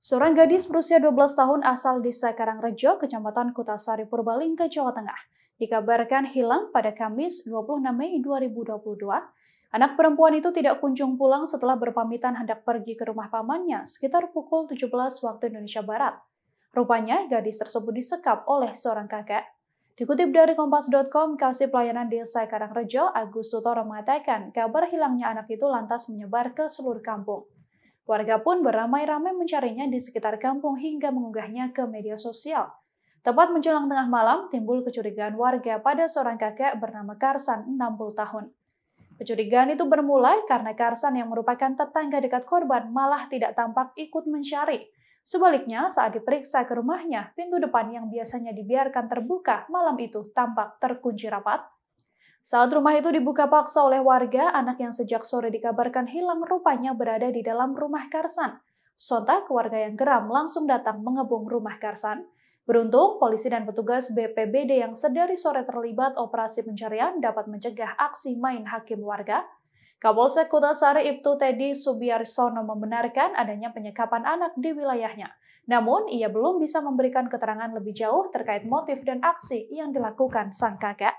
Seorang gadis berusia 12 tahun asal desa Karangrejo, Kecamatan Kutasari, Purbalingga, Jawa Tengah, dikabarkan hilang pada Kamis 26 Mei 2022. Anak perempuan itu tidak kunjung pulang setelah berpamitan hendak pergi ke rumah pamannya sekitar pukul 17 waktu Indonesia Barat. Rupanya, gadis tersebut disekap oleh seorang kakek. Dikutip dari Kompas.com, Kasih Pelayanan Desa Karangrejo, Agus Sutoro mengatakan kabar hilangnya anak itu lantas menyebar ke seluruh kampung. Warga pun beramai-ramai mencarinya di sekitar kampung hingga mengunggahnya ke media sosial. Tepat menjelang tengah malam, timbul kecurigaan warga pada seorang kakek bernama Karsan, 60 tahun. Kecurigaan itu bermula karena Karsan yang merupakan tetangga dekat korban malah tidak tampak ikut mencari. Sebaliknya, saat diperiksa ke rumahnya, pintu depan yang biasanya dibiarkan terbuka malam itu tampak terkunci rapat, saat rumah itu dibuka paksa oleh warga, anak yang sejak sore dikabarkan hilang rupanya berada di dalam rumah Karsan. Sontak, warga yang geram langsung datang mengebung rumah Karsan. Beruntung, polisi dan petugas BPBD yang sedari sore terlibat operasi pencarian dapat mencegah aksi main hakim warga. Kapolsek Kota Sari Ibtu Teddy Subiarsono membenarkan adanya penyekapan anak di wilayahnya. Namun, ia belum bisa memberikan keterangan lebih jauh terkait motif dan aksi yang dilakukan sang kakak.